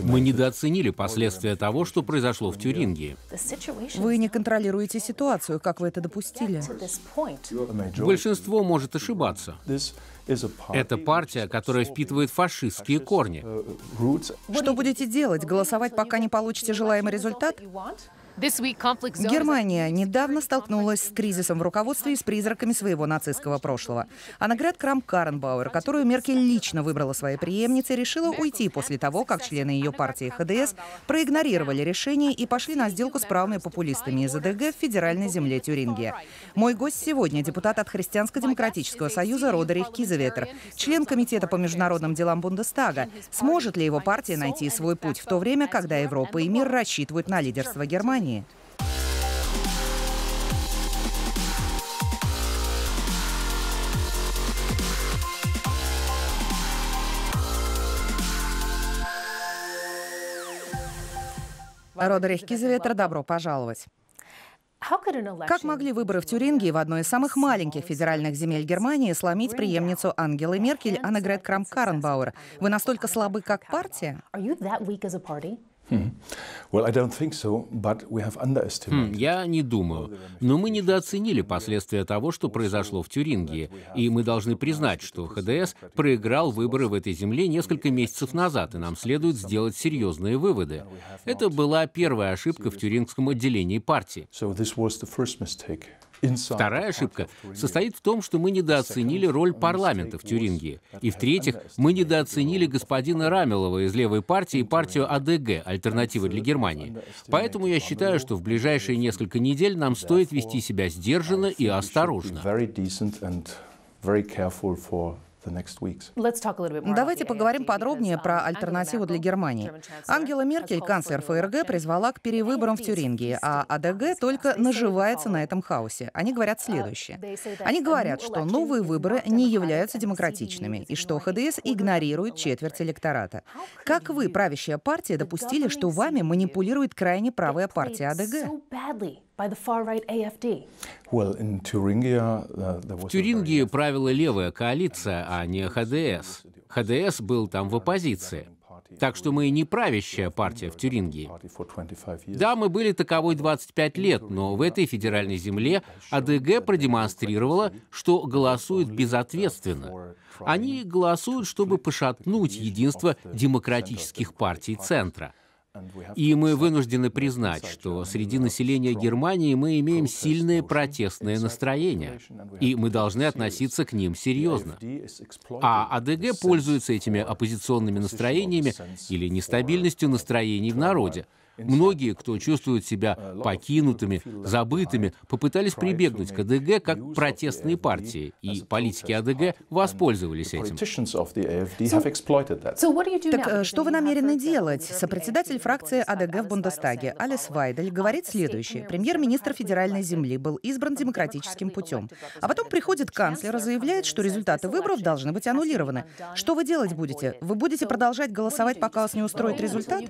Мы недооценили последствия того, что произошло в Тюрингии. Вы не контролируете ситуацию, как вы это допустили. Большинство может ошибаться. Это партия, которая впитывает фашистские корни. Uh, что будете делать? Голосовать, пока не получите желаемый результат? Германия недавно столкнулась с кризисом в руководстве и с призраками своего нацистского прошлого. А наград Крамп-Каренбауэр, которую Меркель лично выбрала своей преемницей, решила уйти после того, как члены ее партии ХДС проигнорировали решение и пошли на сделку с правыми популистами из АДГ э в федеральной земле Тюрингия. Мой гость сегодня – депутат от Христианско-демократического союза Родерих Кизеветер, член Комитета по международным делам Бундестага. Сможет ли его партия найти свой путь в то время, когда Европа и мир рассчитывают на лидерство Германии? Германии. Родрих Кизеветер, добро пожаловать. Как могли выборы в Тюрингии в одной из самых маленьких федеральных земель Германии сломить преемницу Ангелы Меркель Аннегрет Крамп-Каренбауэр? Вы настолько слабы, как партия? Я не думаю. Но мы недооценили последствия того, что произошло в Тюрингии, и мы должны признать, что ХДС проиграл выборы в этой земле несколько месяцев назад, и нам следует сделать серьезные выводы. Это была первая ошибка в тюрингском отделении партии. Вторая ошибка состоит в том, что мы недооценили роль парламента в Тюрингии. И в-третьих, мы недооценили господина Рамелова из левой партии и партию АДГ, альтернативы для Германии. Поэтому я считаю, что в ближайшие несколько недель нам стоит вести себя сдержанно и осторожно. Давайте поговорим подробнее про um, альтернативу для Германии. Ангела Меркель, канцлер ФРГ, призвала к перевыборам в Тюрингии, а АДГ только наживается на этом хаосе. Они uh, говорят следующее. Они говорят, что новые выборы не являются демократичными и что ХДС игнорирует четверть электората. Как вы, правящая партия, допустили, что вами манипулирует крайне правая партия АДГ? By the far right AFD. Well, in Thuringia, uh, there was в Тюрингии правила левая коалиция, а не ХДС. ХДС был там в оппозиции. Так что мы не правящая партия в Тюрингии. Да, мы были таковой 25 лет, но в этой федеральной земле АДГ продемонстрировала, что голосует безответственно. Они голосуют, чтобы пошатнуть единство демократических партий центра – и мы вынуждены признать, что среди населения Германии мы имеем сильное протестное настроение, и мы должны относиться к ним серьезно. А АДГ пользуется этими оппозиционными настроениями или нестабильностью настроений в народе, Многие, кто чувствует себя покинутыми, забытыми, попытались прибегнуть к АДГ как протестные партии, и политики АДГ воспользовались этим. Так э, что вы намерены делать? Сопредседатель фракции АДГ в Бундестаге Алис Вайдель говорит следующее. Премьер-министр федеральной земли был избран демократическим путем. А потом приходит канцлер и заявляет, что результаты выборов должны быть аннулированы. Что вы делать будете? Вы будете продолжать голосовать, пока вас не устроит результат?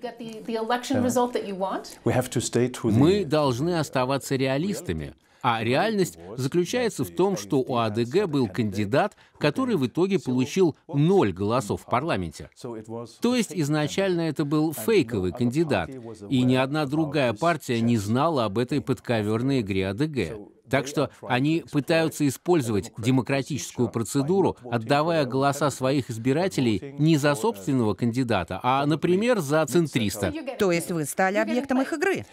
Мы должны оставаться реалистами. А реальность заключается в том, что у АДГ был кандидат, который в итоге получил ноль голосов в парламенте. То есть изначально это был фейковый кандидат, и ни одна другая партия не знала об этой подковерной игре АДГ. Так что они пытаются использовать демократическую процедуру, отдавая голоса своих избирателей не за собственного кандидата, а, например, за центриста. То есть вы стали объектом их игры?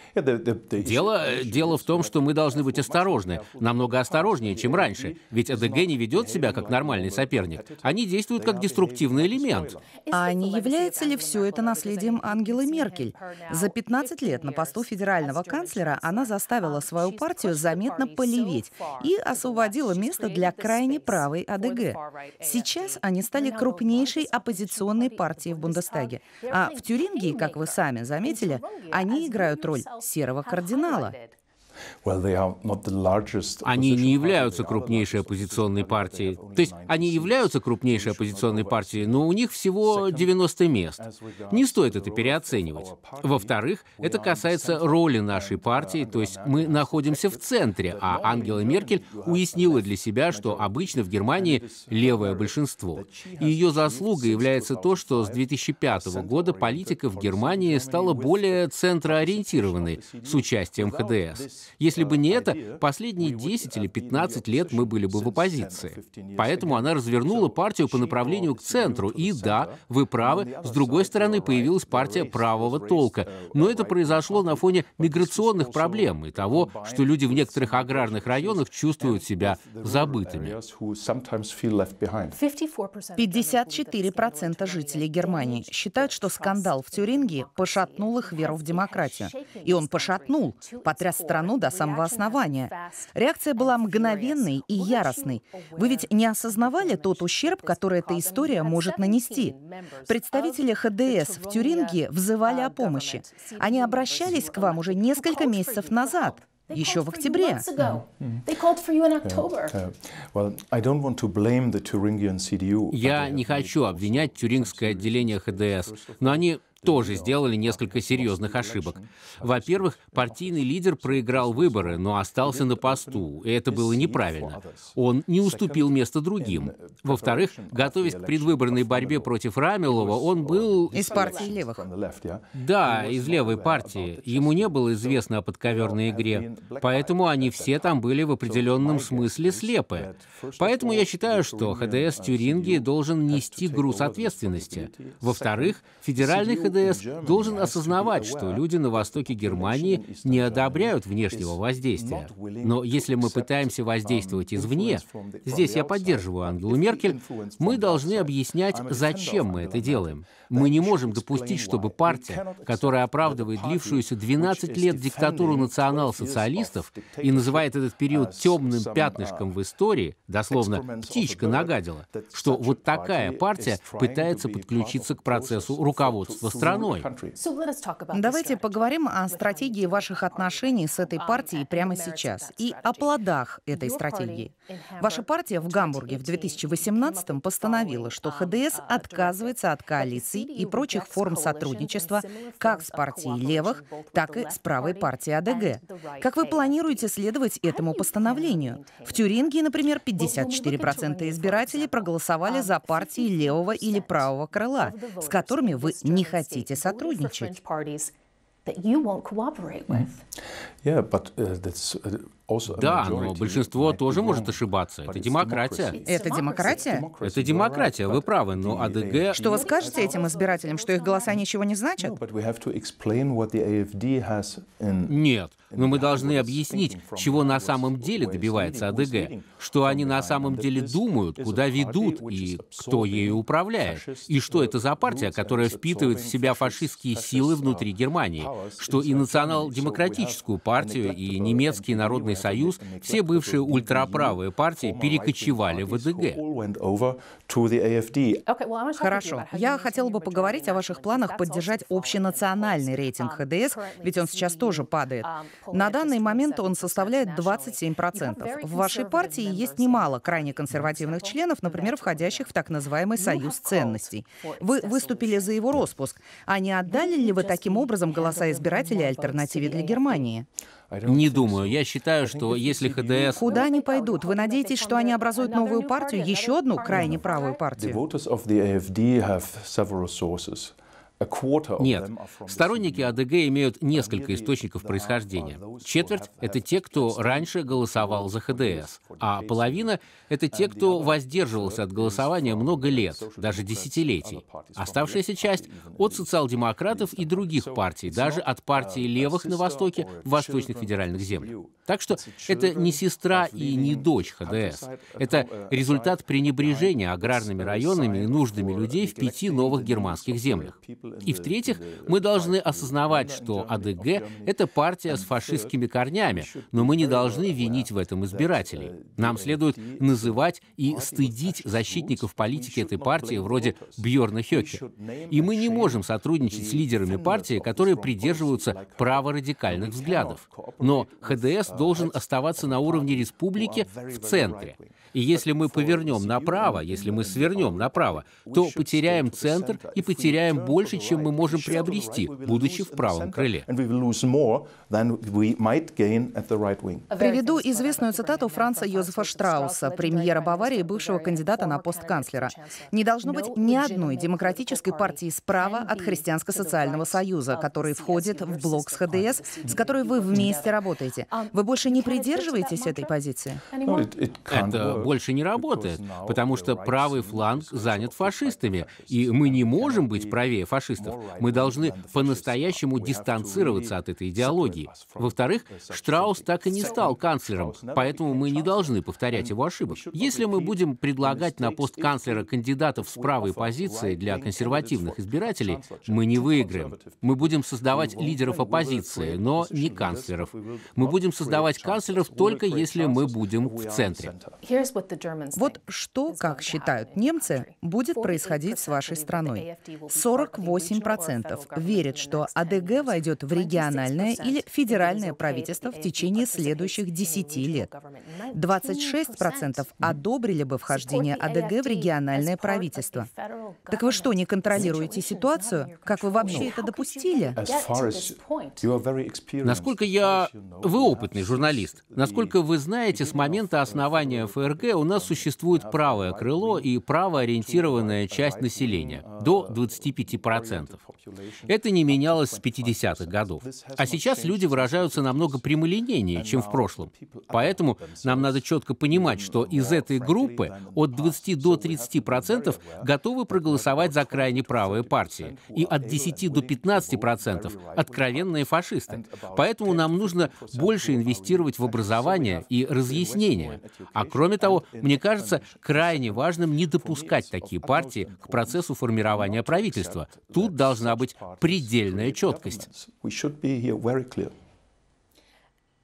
Дело, дело в том, что мы должны быть осторожны, намного осторожнее, чем раньше. Ведь АДГ не ведет себя как нормальный соперник. Они действуют как деструктивный элемент. А не является ли все это наследием Ангелы Меркель? За 15 лет на посту федерального канцлера она заставила свою партию заметно полеветь и освободила место для крайне правой АДГ. Сейчас они стали крупнейшей оппозиционной партией в Бундестаге. А в Тюрингии, как вы сами заметили, они играют роль серого кардинала. Они не являются крупнейшей оппозиционной партией. То есть они являются крупнейшей оппозиционной партией, но у них всего 90 мест. Не стоит это переоценивать. Во-вторых, это касается роли нашей uh, партии, то есть мы находимся в центре, а Ангела Меркель уяснила для себя, что обычно в Германии левое большинство. И ее заслуга является то, что с 2005 года политика в Германии стала более центроориентированной с участием ХДС. Если бы не а, это, последние 10 или 15 лет мы были бы в оппозиции. Поэтому она развернула партию по направлению к центру. И да, вы правы, с другой стороны появилась партия правого толка. Uh, Но это произошло на фоне миграционных проблем и того, что люди в некоторых аграрных районах чувствуют себя забытыми. 54% жителей Германии считают, что скандал в Тюрингии пошатнул их веру в демократию. И он пошатнул, потряс страну до самого основания. Реакция была мгновенной и яростной. Вы ведь не осознавали тот ущерб, который эта история может нанести. Представители ХДС в Тюринге взывали о uh, помощи. Они обращались к вам уже несколько месяцев назад еще в октябре. Э, э, Я не хочу обвинять тюрингское отделение ХДС, но они тоже сделали несколько серьезных ошибок. Во-первых, партийный лидер проиграл выборы, но остался на посту, и это было неправильно. Он не уступил место другим. Во-вторых, готовясь к предвыборной борьбе против Рамилова, он был... Из партии левых. Да, из левой партии. Ему не было известно о подковерной игре, поэтому они все там были в определенном смысле слепы. Поэтому я считаю, что ХДС Тюринги должен нести груз ответственности. Во-вторых, федеральный ХДС БНДС должен осознавать, что люди на востоке Германии не одобряют внешнего воздействия. Но если мы пытаемся um, воздействовать извне, здесь я поддерживаю Ангелу Меркель, мы должны объяснять, зачем мы это делаем. Мы не можем допустить, чтобы партия, которая оправдывает длившуюся 12 лет диктатуру национал-социалистов и называет этот период темным пятнышком uh, в истории, дословно «птичка нагадила», что вот такая партия пытается подключиться к процессу руководства страны страной. Давайте поговорим о стратегии ваших отношений с этой um, партией прямо сейчас и о плодах этой стратегии. Ваша партия в Гамбурге в 2018 постановила, что um, ХДС uh, отказывается от коалиций и прочих форм сотрудничества как с партией левых, так и с правой партией АДГ. Как вы планируете следовать этому постановлению? В Тюрингии, например, 54% избирателей проголосовали um, за партии левого или правого крыла, с которыми вы не хотите хотите сотрудничать. Да, но большинство тоже может ошибаться. Это демократия. Это демократия? Это демократия, вы правы, но АДГ... Что вы скажете этим избирателям, что их голоса ничего не значат? Нет. Но мы должны объяснить, чего на самом деле добивается АДГ, что они на самом деле думают, куда ведут и кто ею управляет, и что это за партия, которая впитывает в себя фашистские силы внутри Германии, что и национал-демократическую партию, и немецкий народный союз, все бывшие ультраправые партии перекочевали в АДГ. Хорошо. Я хотел бы поговорить о ваших планах поддержать общенациональный рейтинг ХДС, ведь он сейчас e тоже падает. Um, на данный момент он составляет 27%. В вашей партии есть немало крайне консервативных членов, например, входящих в так называемый ну, «союз ценностей». Вы выступили за его распуск, А не отдали ли ну, вы таким образом голоса избирателей альтернативе для Германии? Не думаю. Я считаю, что если ХДС... Куда они пойдут? Вы надеетесь, что они образуют новую партию, еще одну крайне правую партию? Нет. Сторонники АДГ имеют несколько источников происхождения. Четверть — это те, кто раньше голосовал за ХДС, а половина — это те, кто воздерживался от голосования много лет, даже десятилетий. Оставшаяся часть — от социал-демократов и других партий, даже от партии uh, левых на Востоке в восточных федеральных землях. Так что это не сестра и не дочь ХДС. Это uh, результат uh, пренебрежения аграрными районами и нуждами людей в пяти новых германских землях. И в-третьих, мы должны осознавать, что АДГ — это партия с фашистскими корнями, но мы не должны винить в этом избирателей. Нам следует называть и стыдить защитников политики этой партии вроде Бьорна Хёке. И мы не можем сотрудничать с лидерами партии, которые придерживаются праворадикальных взглядов. Но ХДС должен оставаться на уровне республики в центре. И если мы повернем направо, если мы свернем направо, то потеряем центр и потеряем больше больше, чем мы можем приобрести, будучи в правом крыле. Приведу известную цитату Франца Йозефа Штрауса, премьера Баварии, бывшего кандидата на пост канцлера. «Не должно быть ни одной демократической партии справа от Христианско-социального союза, который входит в блок с ХДС, с которой вы вместе работаете. Вы больше не придерживаетесь этой позиции?» Это больше не работает, потому что правый фланг занят фашистами, и мы не можем быть правее фашистов фашистов. Мы должны по-настоящему дистанцироваться от этой идеологии. Во-вторых, Штраус так и не стал канцлером, поэтому мы не должны повторять его ошибок. Если мы будем предлагать на пост канцлера кандидатов с правой позиции для консервативных избирателей, мы не выиграем. Мы будем создавать лидеров оппозиции, но не канцлеров. Мы будем создавать канцлеров только если мы будем в центре. Вот что, как считают немцы, будет происходить с вашей страной. 48 48% верят, что АДГ войдет в региональное или федеральное правительство в течение следующих 10 лет. 26% одобрили бы вхождение АДГ в региональное правительство. Так вы что, не контролируете ситуацию? Как вы вообще это допустили? Насколько я... Вы опытный журналист. Насколько вы знаете, с момента основания ФРГ у нас существует правое крыло и правоориентированная часть населения uh, до 25%. 10%. Это не менялось с 50-х годов. А сейчас люди выражаются намного прямолинейнее, чем в прошлом. Поэтому нам надо четко понимать, что из этой группы от 20 до 30% готовы проголосовать за крайне правые партии, и от 10 до 15% — откровенные фашисты. Поэтому нам нужно больше инвестировать в образование и разъяснение. А кроме того, мне кажется, крайне важным не допускать такие партии к процессу формирования правительства, Тут должна быть предельная четкость.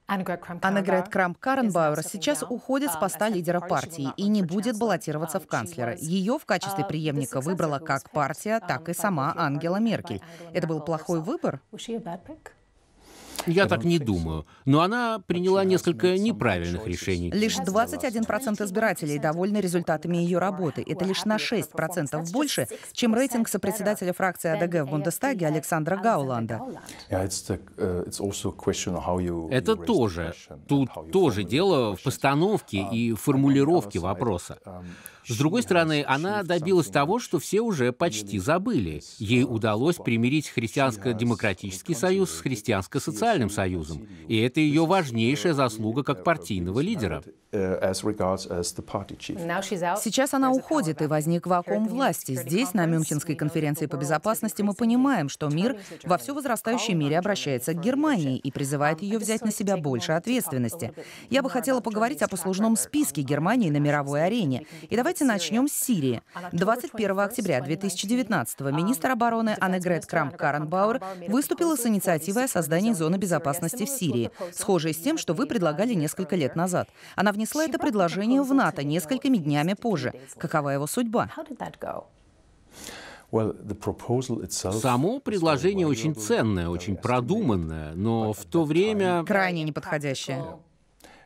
Аннегрет Крамп-Каренбауэр сейчас уходит с поста лидера партии и не будет баллотироваться в канцлера. Ее в качестве преемника выбрала как партия, так и сама Ангела Меркель. Это был плохой выбор? Я так не думаю. Но она приняла несколько неправильных решений. Лишь 21% избирателей довольны результатами ее работы. Это лишь на 6% больше, чем рейтинг сопредседателя фракции АДГ в Бундестаге Александра Гауланда. Uh, Это тоже. Тут тоже дело в постановке um, и формулировке вопроса. Um, с другой стороны, она добилась того, что все уже почти забыли. Ей удалось примирить христианско-демократический союз с христианско-социальным союзом, и это ее важнейшая заслуга как партийного лидера. Э, Сейчас она уходит, и возник вакуум власти. Здесь, на Мюнхенской конференции по безопасности, мы понимаем, что мир во все возрастающей мере обращается к Германии и призывает um, ее взять на себя больше ответственности. Я бы хотела поговорить о послужном списке um, Германии на мировой арене. И давайте начнем с Сирии. 21 октября 2019 um, министр обороны Аннегрет Крамп-Каренбауэр выступила с инициативой о создании зоны безопасности в Сирии, схожей с тем, что вы предлагали несколько лет назад. Она внесла это предложение в НАТО несколькими днями позже. Какова его судьба? Само предложение очень ценное, очень продуманное, но в то время... Крайне неподходящее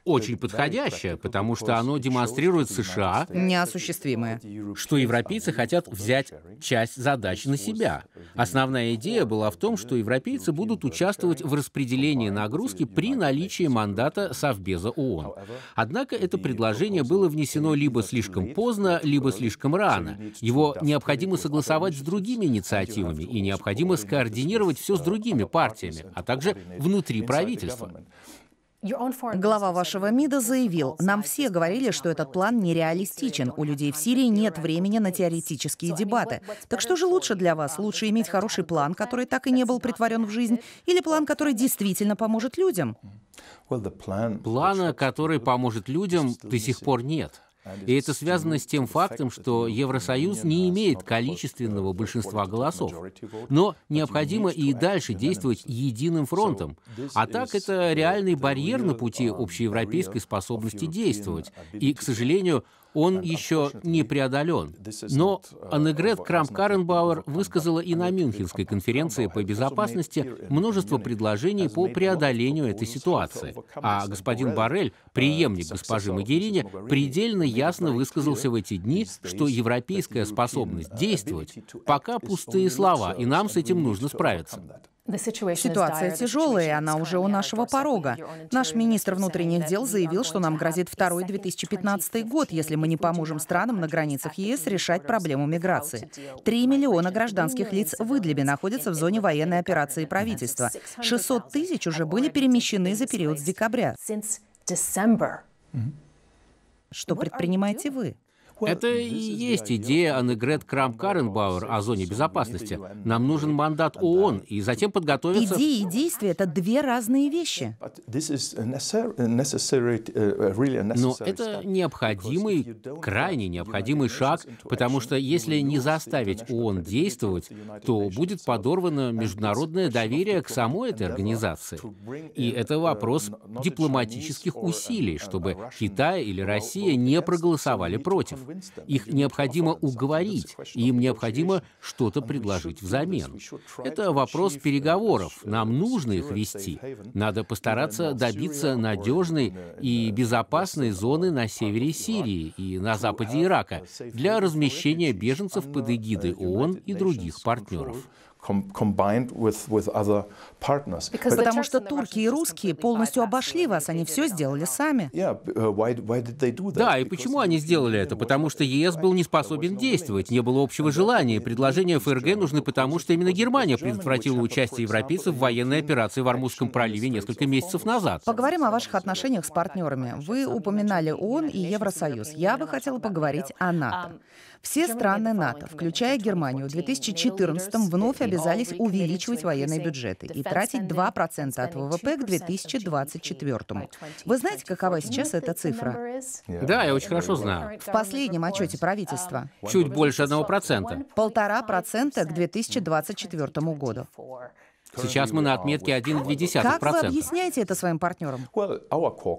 очень подходящее, потому что оно демонстрирует США неосуществимое, что европейцы хотят взять часть задач на себя. Основная идея была в том, что европейцы будут участвовать в распределении нагрузки при наличии мандата Совбеза ООН. Однако это предложение было внесено либо слишком поздно, либо слишком рано. Его необходимо согласовать с другими инициативами и необходимо скоординировать все с uh, другими партиями, а также внутри правительства. Глава вашего МИДа заявил, нам все говорили, что этот план нереалистичен. У людей в Сирии нет времени на теоретические дебаты. Так что же лучше для вас? Лучше иметь хороший план, который так и не был притворен в жизнь, или план, который действительно поможет людям? Плана, который поможет людям, до сих пор нет. И это связано с тем фактом, что Евросоюз не имеет количественного большинства голосов. Но необходимо и дальше действовать единым фронтом. А так это реальный барьер на пути общеевропейской способности действовать. И, к сожалению, он еще не преодолен. Но uh, Аннегрет Крамп-Каренбауэр высказала и на Мюнхенской конференции по безопасности множество предложений по преодолению этой ситуации. А господин Барель, uh, преемник госпожи Магерини, предельно ясно высказался в эти дни, что европейская способность действовать пока пустые слова, и нам с этим нужно справиться. Ситуация тяжелая, она уже у нашего порога. Наш министр внутренних дел заявил, что нам грозит второй 2015 год, если мы не поможем странам на границах ЕС решать проблему миграции. Три миллиона гражданских лиц в Идлибе находятся в зоне военной операции правительства. 600 тысяч уже были перемещены за период с декабря. Что предпринимаете вы? Это и есть идея Аннегрет Крам каренбауэр о зоне безопасности. Нам нужен мандат ООН, и затем подготовиться... Идеи и действия — это две разные вещи. Э, Но это необходимый, крайне необходимый шаг, потому что если не заставить ООН действовать, то будет подорвано международное доверие к самой этой организации. И это вопрос дипломатических усилий, чтобы Китай или Россия не проголосовали против. Их необходимо уговорить, им необходимо что-то предложить взамен. Это вопрос переговоров. Нам нужно их вести. Надо постараться добиться надежной и э, безопасной зоны на севере Сирии и на западе Ирака для размещения беженцев под эгидой uh, ООН и других партнеров. combined with, with other Uh, потому что турки и русские полностью обошли вас, они все сделали сами. Да, и почему они сделали это? Потому что ЕС был не способен действовать, не было общего желания. Предложения ФРГ нужны потому, что именно Германия предотвратила участие европейцев в военной операции в Армузском проливе несколько месяцев назад. Поговорим о ваших отношениях с партнерами. Вы упоминали ООН и Евросоюз. Я бы хотела поговорить о НАТО. Um, все страны НАТО, включая Германию, в 2014 вновь обязались увеличивать военные бюджеты. И тратить 2% от ВВП к 2024. Вы знаете, какова сейчас эта цифра? Да, я очень хорошо знаю. В последнем отчете um, правительства. Чуть больше 1%. Полтора процента к 2024 году. Сейчас мы на отметке 1,2%. Как вы объясняете это своим партнерам?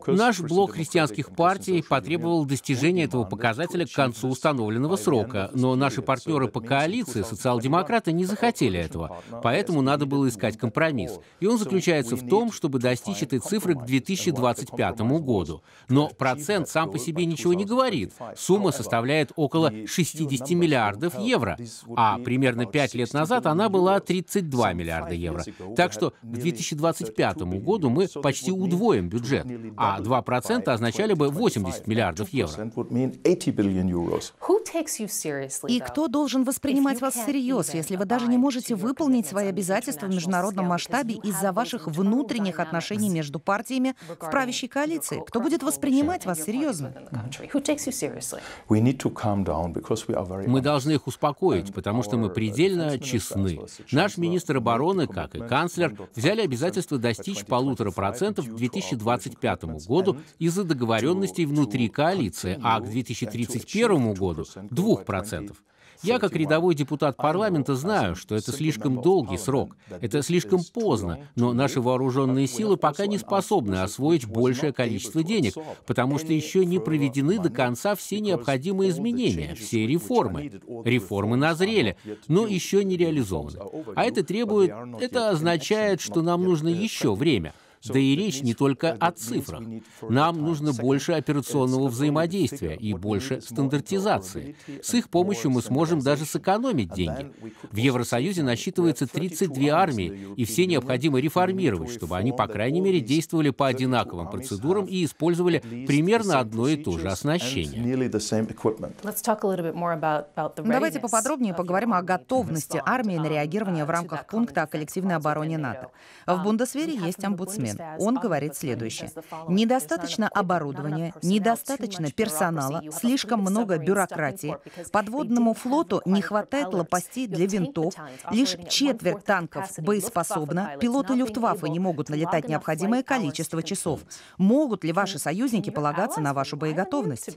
Наш блок христианских партий потребовал достижения этого показателя к концу установленного срока, но наши партнеры по коалиции, социал-демократы, не захотели этого, поэтому надо было искать компромисс. И он заключается в том, чтобы достичь этой цифры к 2025 году. Но процент сам по себе ничего не говорит. Сумма составляет около 60 миллиардов евро, а примерно пять лет назад она была 32 миллиарда евро. Типа, так что к 2025 году мы почти удвоим бюджет, а 2% означали бы 80 миллиардов евро. И кто должен воспринимать вас всерьез, если вы даже не можете выполнить свои обязательства в международном масштабе из-за ваших внутренних отношений между партиями в правящей коалиции? Кто будет воспринимать вас серьезно? Мы должны их успокоить, потому что мы предельно честны. Наш министр обороны, как и канцлер взяли обязательство достичь полутора процентов к 2025 году из-за договоренностей внутри коалиции, а к 2031 году — двух процентов. Я, как рядовой депутат парламента, знаю, что это слишком долгий срок, это слишком поздно, но наши вооруженные силы пока не а способны освоить большее количество денег, потому что еще не проведены до конца все необходимые изменения, все реформы. Реформы назрели, но еще не реализованы. А это требует, это означает, что нам нужно еще время – да и речь не только о цифрах. Нам нужно больше операционного взаимодействия и больше стандартизации. С их помощью мы сможем даже сэкономить деньги. В Евросоюзе насчитывается 32 армии, и все необходимо реформировать, чтобы они, по крайней мере, действовали по одинаковым процедурам и использовали примерно одно и то же оснащение. Давайте поподробнее поговорим о готовности армии на реагирование в uh, рамках пункта о коллективной обороне НАТО. В Бундесвере um, есть омбудсмен. Он говорит следующее. Недостаточно оборудования, недостаточно персонала, слишком много бюрократии. Подводному флоту не хватает лопастей для винтов. Лишь четверть танков боеспособна. Пилоты Люфтваффе не могут налетать необходимое количество часов. Могут ли ваши союзники полагаться на вашу боеготовность?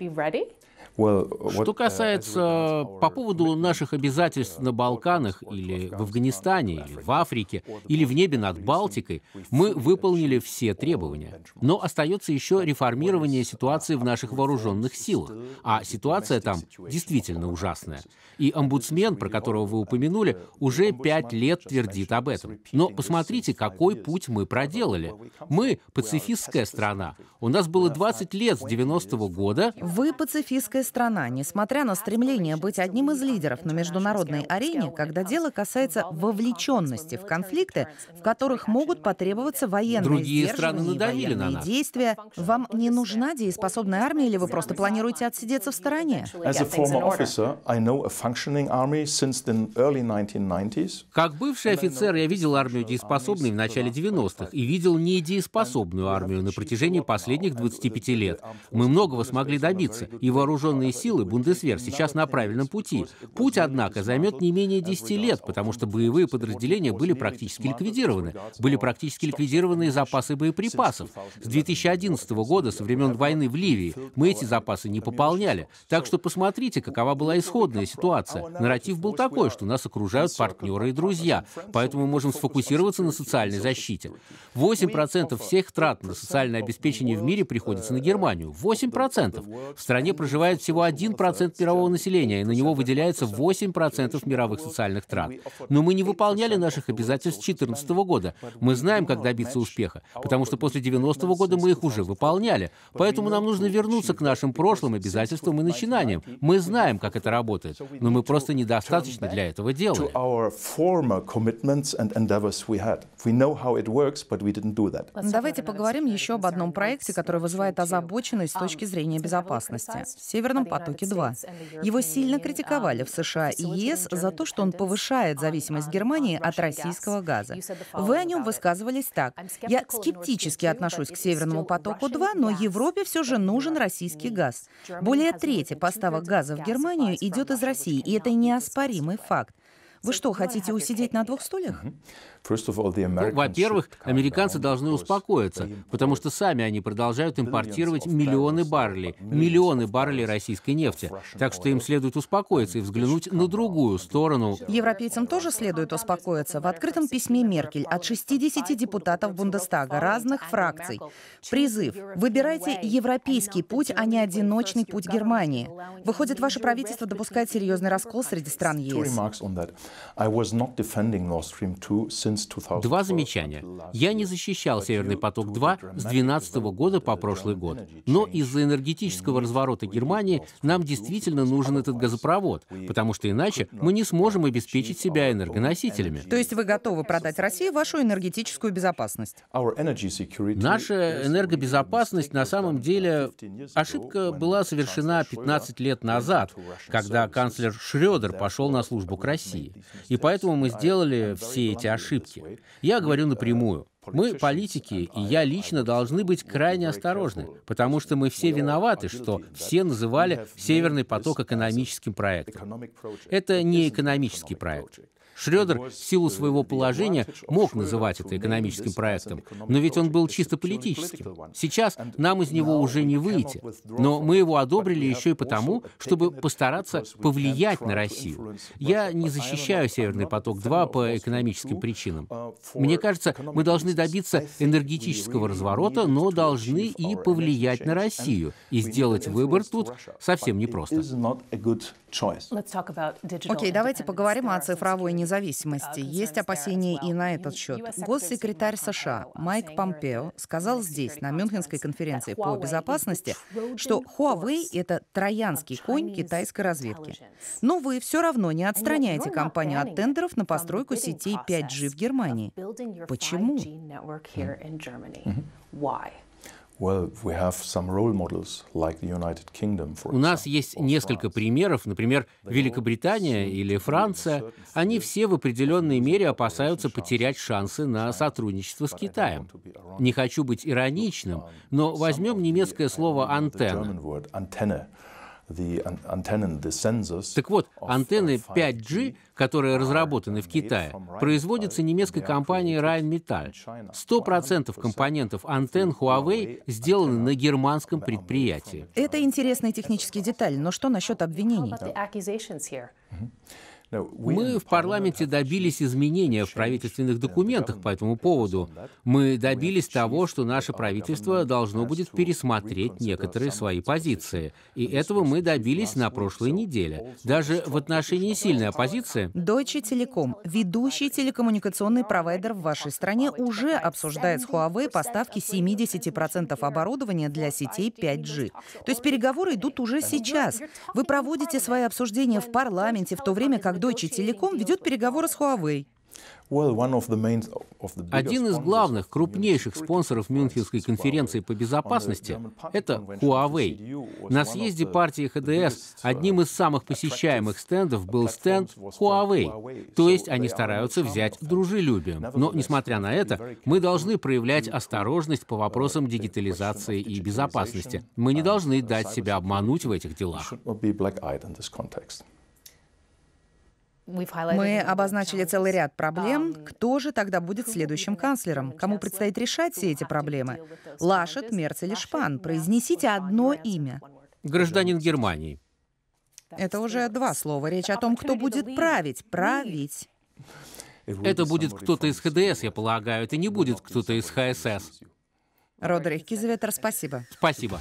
Что uh, касается по поводу наших обязательств на Балканах или в Афганистане, или в Африке, или в небе над Балтикой, мы выполнили все требования. Но остается еще реформирование ситуации в наших вооруженных силах. А ситуация там действительно ужасная. И омбудсмен, про которого вы uh, упомянули, уже пять лет твердит об этом. Но uh, посмотрите, какой путь мы проделали. Мы пацифистская страна. У нас было 20 лет с 90-го года. Вы пацифистская страна, несмотря на стремление быть одним из лидеров на международной арене, когда дело касается вовлеченности в конфликты, в которых могут потребоваться военные Другие страны надавили на нас. действия, вам не нужна дееспособная армия или вы просто планируете отсидеться в стороне? Как бывший офицер, я видел армию дееспособной в начале 90-х и видел недееспособную армию на протяжении последних 25 лет. Мы многого смогли добиться, и вооруженные вооруженные силы Бундесвер сейчас на правильном пути. Путь, однако, займет не менее 10 лет, потому что боевые подразделения были практически ликвидированы. Были практически ликвидированы и запасы боеприпасов. С 2011 года, со времен войны в Ливии, мы эти запасы не пополняли. Так что посмотрите, какова была исходная ситуация. Нарратив был такой, что нас окружают партнеры и друзья, поэтому мы можем сфокусироваться на социальной защите. 8% всех трат на социальное обеспечение в мире приходится на Германию. 8%. В стране проживает всего 1% мирового населения, и на него выделяется 8% мировых социальных трат. Но мы не выполняли наших обязательств с 2014 года. Мы знаем, как добиться успеха, потому что после 90 -го года мы их уже выполняли. Поэтому нам нужно вернуться к нашим прошлым обязательствам и начинаниям. Мы знаем, как это работает, но мы просто недостаточно для этого делали. Давайте поговорим еще об одном проекте, который вызывает озабоченность с точки зрения безопасности. Северный «Северном потоке-2». Его сильно um, критиковали в США и ЕС за то, что он повышает um, зависимость um, Германии от российского газа. Вы о нем высказывались так. «Я скептически отношусь к «Северному потоку-2», но Европе все же нужен российский газ. Более трети поставок газа в Германию идет из России, и это неоспоримый факт. Вы что, хотите усидеть на двух стульях? Ну, во-первых, американцы должны успокоиться, потому что сами они продолжают импортировать миллионы баррелей, миллионы баррелей российской нефти. Так что им следует успокоиться и взглянуть на другую сторону. Европейцам тоже следует успокоиться. В открытом письме Меркель от 60 депутатов Бундестага разных фракций. Призыв. Выбирайте европейский путь, а не одиночный путь Германии. Выходит, ваше правительство допускает серьезный раскол среди стран ЕС. Два замечания. Я не защищал «Северный поток-2» с 2012 года по прошлый год. Но из-за энергетического разворота Германии нам действительно нужен этот газопровод, потому что иначе мы не сможем обеспечить себя энергоносителями. То есть вы готовы продать России вашу энергетическую безопасность? Наша энергобезопасность на самом деле ошибка была совершена 15 лет назад, когда канцлер Шредер пошел на службу к России. И поэтому мы сделали все эти ошибки. Я говорю напрямую. Мы, политики, и я лично должны быть крайне осторожны, потому что мы все виноваты, что все называли «Северный поток» экономическим проектом. Это не экономический проект. Шредер в силу своего положения мог называть это экономическим проектом, но ведь он был чисто политическим. Сейчас нам из него уже не выйти, но мы его одобрили еще и потому, чтобы постараться повлиять на Россию. Я не защищаю «Северный поток-2» по экономическим причинам. Uh, Мне кажется, мы должны добиться энергетического разворота, но должны и повлиять на Россию. И сделать выбор тут совсем непросто. Окей, давайте поговорим о цифровой uh, независимости. Есть опасения и на этот счет. Госсекретарь США Майк Помпео сказал здесь, на Мюнхенской конференции по безопасности, что Huawei — это троянский конь китайской разведки. Но вы все равно не отстраняете компанию от тендеров на постройку сетей 5G в Германии. Почему? Mm-hmm. У нас есть несколько примеров, например, Великобритания или Франция. Они все в определенной мере опасаются потерять шансы на сотрудничество с Китаем. Не хочу быть ироничным, но возьмем немецкое слово uh, «антенна». Так вот, антенны 5G, uh, которые разработаны в Китае, производятся uh, немецкой компанией Rheinmetall. 100% компонентов антенн Huawei сделаны на германском предприятии. Это интересная техническая деталь, но что насчет обвинений? Мы в парламенте добились изменения в правительственных документах по этому поводу. Мы добились того, что наше правительство должно будет пересмотреть некоторые свои позиции. И этого мы добились на прошлой неделе. Даже в отношении сильной оппозиции... Deutsche Telekom, ведущий телекоммуникационный провайдер в вашей стране, уже обсуждает с Huawei поставки 70% оборудования для сетей 5G. То есть переговоры идут уже сейчас. Вы проводите свои обсуждения в парламенте, в то время как как Deutsche Telekom ведет переговоры с Huawei. Один из главных, крупнейших спонсоров Мюнхенской конференции по безопасности — это Huawei. На съезде партии ХДС uh, одним из самых посещаемых стендов был стенд Huawei, то есть они стараются взять дружелюбием. Но, несмотря на это, мы должны проявлять uh, осторожность по вопросам uh, дигитализации и безопасности. Мы не должны дать себя обмануть в этих делах. Мы обозначили целый ряд проблем. Um, кто же тогда будет следующим канцлером? Кому предстоит решать все эти проблемы? Лашет, Мерц или Шпан? Произнесите одно имя. Гражданин Германии. Это уже два слова. Речь о том, кто будет править. Править. Это будет кто-то из ХДС, я полагаю. Это не будет кто-то из ХСС. Родерих Кизеветер, спасибо. Спасибо.